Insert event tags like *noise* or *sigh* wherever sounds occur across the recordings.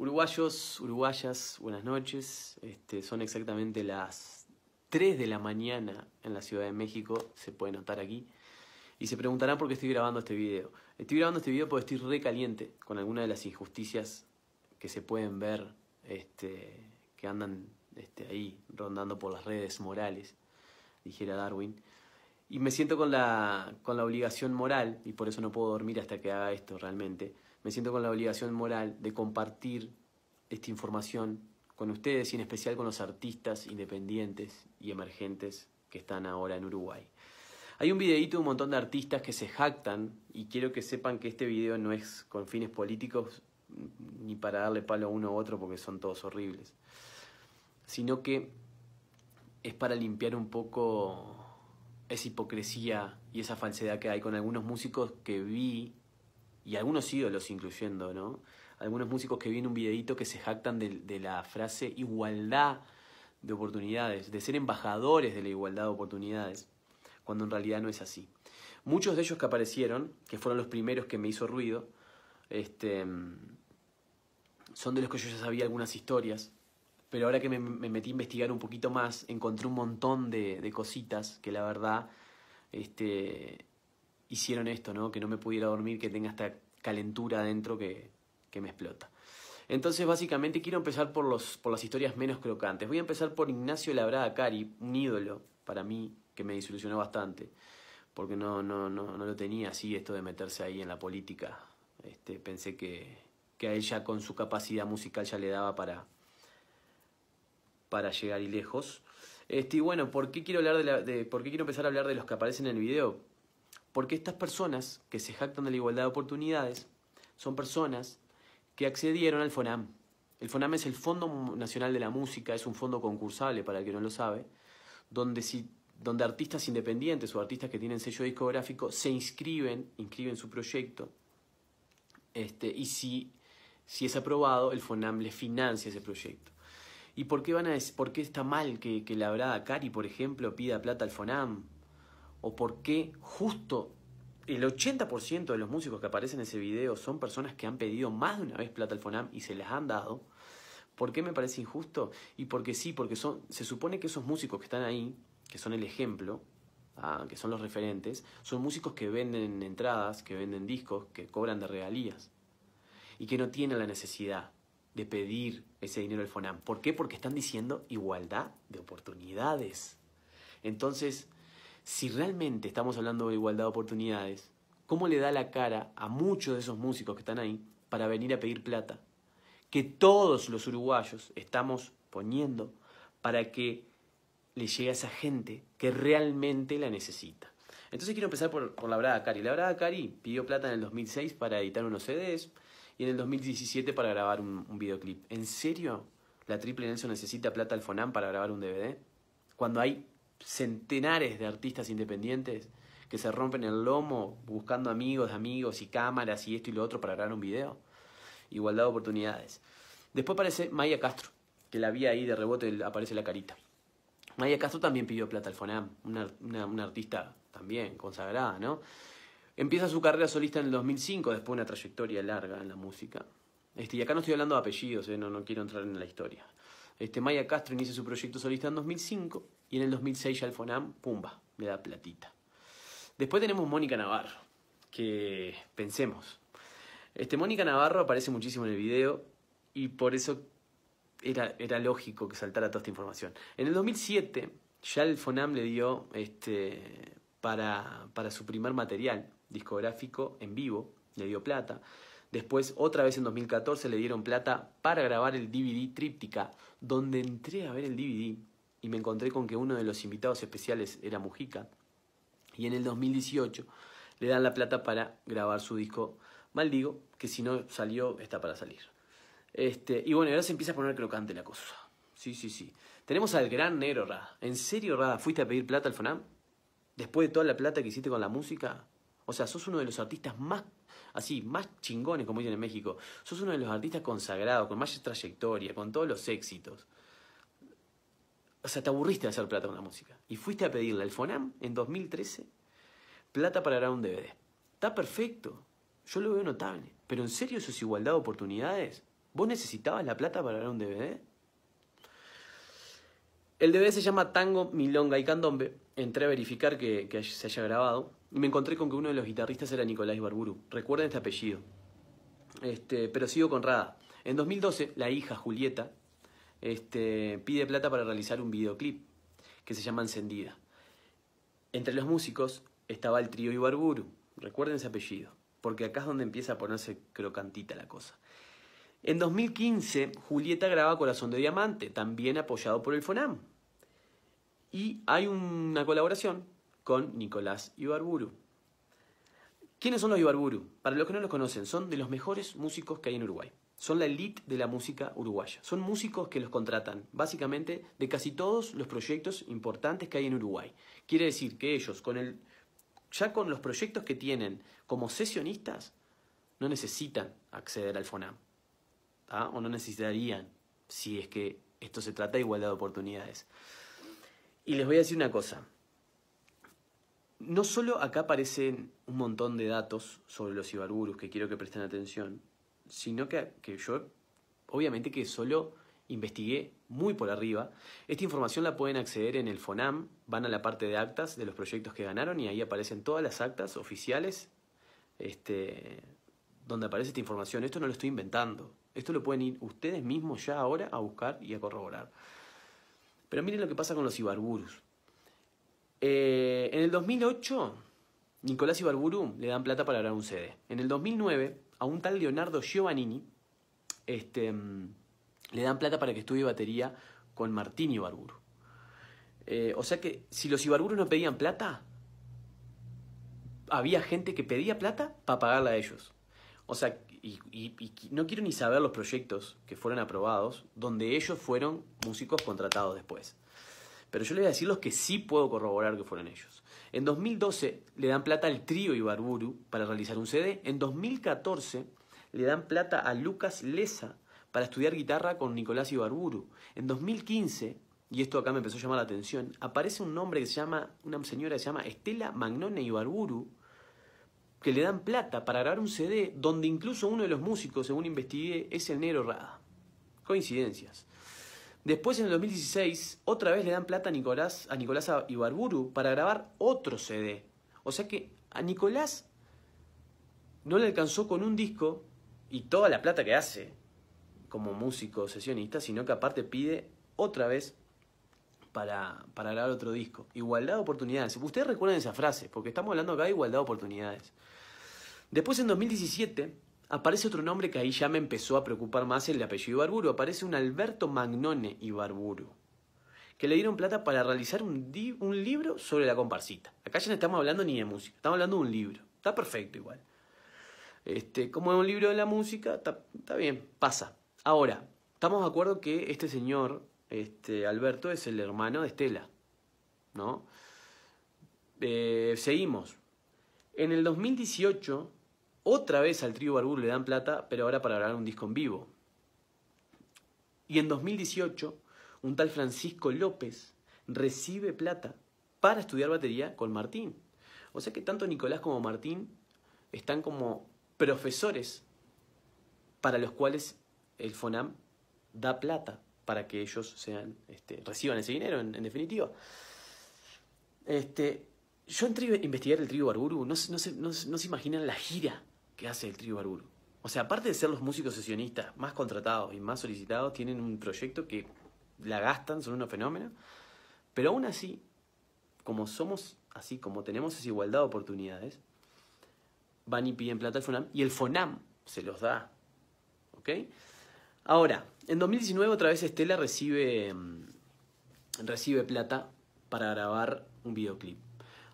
Uruguayos, uruguayas, buenas noches. Este, son exactamente las 3 de la mañana en la Ciudad de México, se puede notar aquí. Y se preguntarán por qué estoy grabando este video. Estoy grabando este video porque estoy recaliente con alguna de las injusticias que se pueden ver, este, que andan este, ahí rondando por las redes morales, dijera Darwin. Y me siento con la, con la obligación moral, y por eso no puedo dormir hasta que haga esto realmente me siento con la obligación moral de compartir esta información con ustedes y en especial con los artistas independientes y emergentes que están ahora en Uruguay. Hay un videíto de un montón de artistas que se jactan y quiero que sepan que este video no es con fines políticos ni para darle palo a uno u otro porque son todos horribles, sino que es para limpiar un poco esa hipocresía y esa falsedad que hay con algunos músicos que vi y algunos ídolos incluyendo, ¿no? Algunos músicos que vi en un videito que se jactan de, la frase igualdad de oportunidades, de ser embajadores de la igualdad de oportunidades, cuando en realidad no es así. Muchos de ellos que aparecieron, que fueron los primeros que me hizo ruido, este, son de los que yo ya sabía algunas historias, pero ahora que me, metí a investigar un poquito más, encontré un montón de, de cositas que la verdad este, hicieron esto, ¿no? Que no me pudiera dormir, que tenga esta calentura adentro que, que me explota. Entonces, básicamente, quiero empezar por, los, por las historias menos crocantes. Voy a empezar por Ignacio Labrada Cari, un ídolo para mí que me disolucionó bastante, porque no, no, no, no lo tenía así esto de meterse ahí en la política. Este, pensé que, que a ella con su capacidad musical ya le daba para, para llegar y lejos. Este, y bueno, ¿por qué, quiero hablar de, ¿por qué quiero empezar a hablar de los que aparecen en el video? Porque estas personas que se jactan de la igualdad de oportunidades son personas que accedieron al FONAM. El FONAM es el Fondo Nacional de la Música, es un fondo concursable para el que no lo sabe, donde, donde artistas independientes o artistas que tienen sello discográfico se inscriben, inscriben su proyecto, este, y si, si es aprobado, el FONAM les financia ese proyecto. ¿Y por qué, van a, por qué está mal que, que la Brada Cari, por ejemplo, pida plata al FONAM? o por qué justo el 80% de los músicos que aparecen en ese video son personas que han pedido más de una vez plata al FONAM y se las han dado. ¿Por qué me parece injusto? Y porque sí, porque son, se supone que esos músicos que están ahí, que son el ejemplo, ah, que son los referentes, son músicos que venden entradas, que venden discos, que cobran de regalías y que no tienen la necesidad de pedir ese dinero al FONAM. ¿Por qué? Porque están diciendo igualdad de oportunidades. Entonces, si realmente estamos hablando de igualdad de oportunidades, ¿cómo le da la cara a muchos de esos músicos que están ahí para venir a pedir plata? Que todos los uruguayos estamos poniendo para que le llegue a esa gente que realmente la necesita. Entonces quiero empezar por, la Brada Cari. La Brada Cari pidió plata en el 2006 para editar unos CDs y en el 2017 para grabar un, un videoclip. ¿En serio? ¿La Triple Nelson necesita plata al FONAM para grabar un DVD? Cuando hay centenares de artistas independientes que se rompen el lomo buscando amigos, amigos y cámaras y esto y lo otro para grabar un video. Igualdad de oportunidades. Después aparece Maya Castro, que la vi ahí de rebote, aparece la carita. Maya Castro también pidió plata al FONAM, una, una, artista también consagrada, ¿no? Empieza su carrera solista en el 2005, después de una trayectoria larga en la música. Este, y acá no estoy hablando de apellidos, ¿eh? no quiero entrar en la historia. Este, Maya Castro inicia su proyecto solista en 2005 y en el 2006 ya el FONAM, pumba, me da platita. Después tenemos Mónica Navarro, que pensemos. Este, Mónica Navarro aparece muchísimo en el video y por eso era, era lógico que saltara toda esta información. En el 2007 ya el FONAM le dio este, para, para su primer material discográfico en vivo, le dio plata. Después, otra vez en 2014, le dieron plata para grabar el DVD Tríptica, donde entré a ver el DVD y me encontré con que uno de los invitados especiales era Mujica. Y en el 2018 le dan la plata para grabar su disco Maldigo, que si no salió, está para salir. Este, y bueno, ahora se empieza a poner crocante la cosa. Sí, sí, sí. Tenemos al gran negro Rada. ¿En serio, Rada, fuiste a pedir plata al FONAM? Después de toda la plata que hiciste con la música, o sea, sos uno de los artistas más, así, más chingones, como dicen en México. Sos uno de los artistas consagrados, con más trayectoria, con todos los éxitos. O sea, te aburriste de hacer plata con la música. Y fuiste a pedirle al FONAM en 2013 plata para grabar un DVD. Está perfecto. Yo lo veo notable. Pero en serio, eso es igualdad de oportunidades. ¿Vos necesitabas la plata para grabar un DVD? El DVD se llama Tango, Milonga y Candombe. Entré a verificar que, se haya grabado y me encontré con que uno de los guitarristas era Nicolás Ibarburu, Recuerden este apellido. Este, pero sigo con Rada. En 2012, la hija Julieta este, pide plata para realizar un videoclip que se llama Encendida. Entre los músicos estaba el trío Ibarburu. Recuerden ese apellido, porque acá es donde empieza a ponerse crocantita la cosa. En 2015, Julieta graba Corazón de Diamante, también apoyado por el FONAM. Y hay una colaboración con Nicolás Ibarburu. ¿Quiénes son los Ibarburu? Para los que no los conocen, son de los mejores músicos que hay en Uruguay. Son la elite de la música uruguaya. Son músicos que los contratan, básicamente, de casi todos los proyectos importantes que hay en Uruguay. Quiere decir que ellos, ya con los proyectos que tienen como sesionistas, no necesitan acceder al FONAM o no necesitarían si es que esto se trata de igualdad de oportunidades. Y les voy a decir una cosa. No solo acá aparecen un montón de datos sobre los Ibarburus que quiero que presten atención, sino que, yo obviamente que solo investigué muy por arriba. Esta información la pueden acceder en el FONAM, van a la parte de actas de los proyectos que ganaron y ahí aparecen todas las actas oficiales este, donde aparece esta información. Esto no lo estoy inventando. Esto lo pueden ir ustedes mismos ya ahora a buscar y a corroborar. Pero miren lo que pasa con los Ibarburus. Eh, en el 2008, Nicolás Ibarburu le dan plata para grabar un CD. En el 2009, a un tal Leonardo Giovannini este, mm, le dan plata para que estudie batería con Martín Ibarburu. Eh, o sea que si los Ibarburos no pedían plata, había gente que pedía plata para pagarla a ellos. O sea, y, no quiero ni saber los proyectos que fueron aprobados, donde ellos fueron músicos contratados después. Pero yo les voy a decir los que sí puedo corroborar que fueron ellos. En 2012 le dan plata al trío Ibarburu para realizar un CD. En 2014 le dan plata a Lucas Leza para estudiar guitarra con Nicolás Ibarburu. En 2015, y esto acá me empezó a llamar la atención, aparece un nombre que se llama, una señora que se llama Estela Magnone Ibarburu, que le dan plata para grabar un CD donde incluso uno de los músicos, según investigué, es el negro Rada. Coincidencias. Después, en el 2016, otra vez le dan plata a Nicolás, a Nicolás Ibarburu para grabar otro CD. O sea que a Nicolás no le alcanzó con un disco y toda la plata que hace como músico sesionista, sino que aparte pide otra vez para, grabar otro disco. Igualdad de oportunidades. Ustedes recuerdan esa frase, porque estamos hablando acá de igualdad de oportunidades. Después en 2017 aparece otro nombre que ahí ya me empezó a preocupar más el apellido Ibarburu. Aparece un Alberto Magnone Ibarburu, que le dieron plata para realizar un, libro sobre la comparsita. Acá ya no estamos hablando ni de música, estamos hablando de un libro. Está perfecto igual. Este, como es un libro de la música, está bien, pasa. Ahora, estamos de acuerdo que este señor, este, Alberto es el hermano de Estela, ¿no? Eh, seguimos. En el 2018, otra vez al trío Barbur le dan plata, pero ahora para grabar un disco en vivo. Y en 2018, un tal Francisco López recibe plata para estudiar batería con Martín. O sea que tanto Nicolás como Martín están como profesores para los cuales el FONAM da plata para que ellos sean, este, reciban ese dinero, en, definitiva. Este, yo entré a investigar el trío Barburu, no, se, se imaginan la gira que hace el trío Barburu. O sea, aparte de ser los músicos sesionistas más contratados y más solicitados, tienen un proyecto que la gastan, son unos fenómenos. Pero aún así, como somos así, como tenemos esa igualdad de oportunidades, van y piden plata al FONAM y el FONAM se los da. ¿Ok? Ahora, en 2019 otra vez Estela recibe, mm, recibe plata para grabar un videoclip.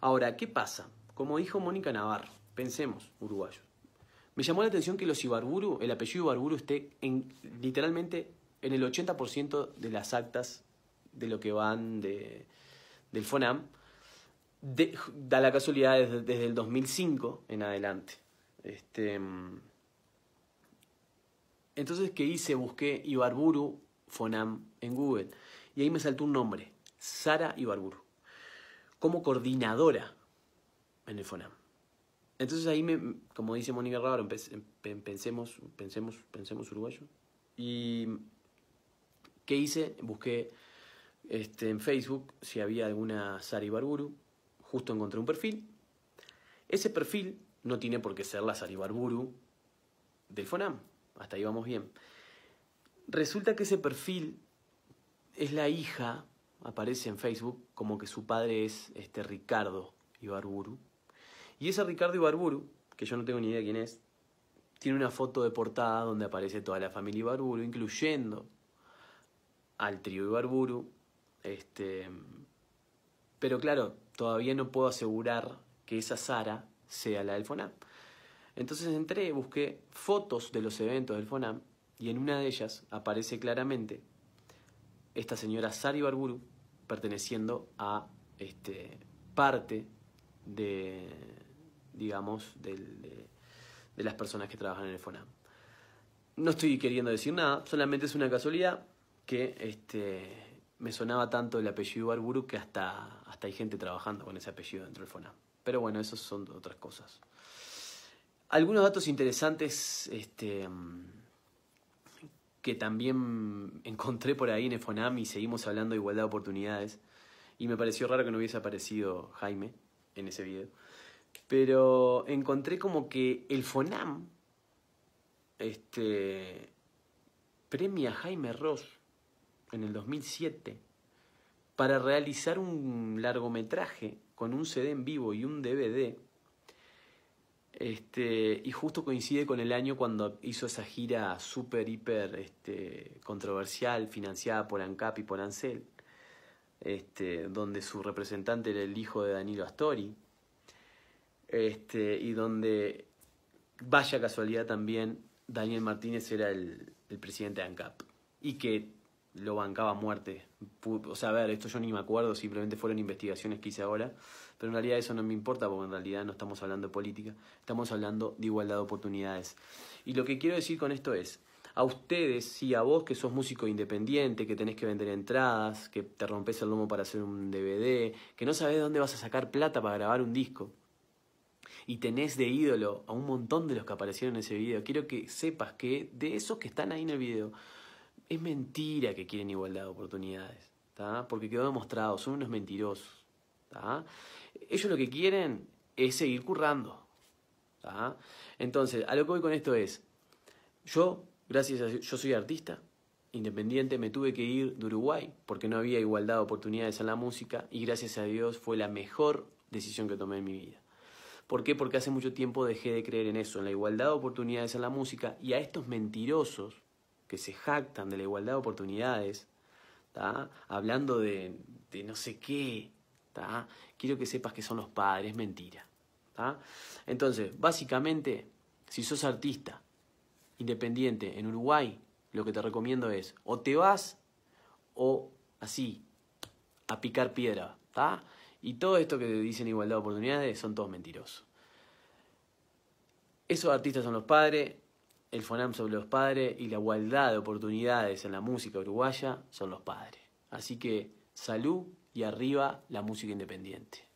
Ahora, ¿qué pasa? Como dijo Mónica Navarro, pensemos, uruguayos. Me llamó la atención que los Ibarburu, el apellido Ibarburu esté en, literalmente en el 80% de las actas de lo que van de, del FONAM, da la casualidad desde, el 2005 en adelante. Este, mm, entonces, ¿qué hice? Busqué Ibarburu Fonam en Google y ahí me saltó un nombre, Sara Ibarburu, como coordinadora en el Fonam. Entonces ahí, me, como dice Mónica Raro, em-, pensemos, pensemos, pensemos uruguayo. ¿Y qué hice? Busqué este, en Facebook si había alguna Sara Ibarburu. Justo encontré un perfil. Ese perfil no tiene por qué ser la Sara Ibarburu del FONAM. Hasta ahí vamos bien. Resulta que ese perfil es la hija, aparece en Facebook, como que su padre es este Ricardo Ibarburu. Y ese Ricardo Ibarburu, que yo no tengo ni idea quién es, tiene una foto de portada donde aparece toda la familia Ibarburu, incluyendo al trío Ibarburu. Este, pero claro, todavía no puedo asegurar que esa Sara sea la del FONAP. Entonces entré, busqué fotos de los eventos del FONAM y en una de ellas aparece claramente esta señora Sari Barburu perteneciendo a este, parte de, digamos, de, las personas que trabajan en el FONAM. No estoy queriendo decir nada, solamente es una casualidad que este, me sonaba tanto el apellido Barburu que hasta, hasta hay gente trabajando con ese apellido dentro del FONAM. Pero bueno, esas son otras cosas. Algunos datos interesantes este, que también *laughs* encontré por ahí en FONAM y seguimos hablando de igualdad de oportunidades. Y me pareció raro que no hubiese aparecido Jaime en ese video. Pero encontré como que el FONAM este, premia a Jaime Ross en el 2007 para realizar un largometraje con un CD en vivo y un DVD este, y justo coincide con el año cuando hizo esa gira súper, hiper este, controversial, financiada por ANCAP y por ANSEL, este, donde su representante era el hijo de Danilo Astori, este, y donde, vaya casualidad también, Daniel Martínez era el, el presidente de ANCAP, y que lo bancaba a muerte. O sea, a ver, esto yo ni me acuerdo, simplemente fueron investigaciones que hice ahora, pero en realidad eso no me importa porque en realidad no estamos hablando de política, estamos hablando de igualdad de oportunidades. Y lo que quiero decir con esto es, a ustedes, y a vos que sos músico independiente, que tenés que vender entradas, que te rompes el lomo para hacer un DVD, que no sabés dónde vas a sacar plata para grabar un disco, y tenés de ídolo a un montón de los que aparecieron en ese video, quiero que sepas que de esos que están ahí en el video, es mentira que quieren igualdad de oportunidades, ¿Está? porque quedó demostrado, son unos mentirosos. Ellos lo que quieren es seguir currando. Entonces, a lo que voy con esto es, yo, gracias a yo soy artista, independiente, me tuve que ir de Uruguay porque no había igualdad de oportunidades en la música y gracias a Dios fue la mejor decisión que tomé en mi vida. ¿Por qué? Porque hace mucho tiempo dejé de creer en eso, en la igualdad de oportunidades en la música y a estos mentirosos que se jactan de la igualdad de oportunidades, hablando de no sé qué, Quiero que sepas que son los padres, mentira. Entonces, básicamente, si sos artista independiente en Uruguay, lo que te recomiendo es o te vas o así, a picar piedra. Y todo esto que te dicen igualdad de oportunidades son todos mentirosos. Esos artistas son los padres, el FONAM sobre los padres y la igualdad de oportunidades en la música uruguaya son los padres. Así que salud y arriba la música independiente.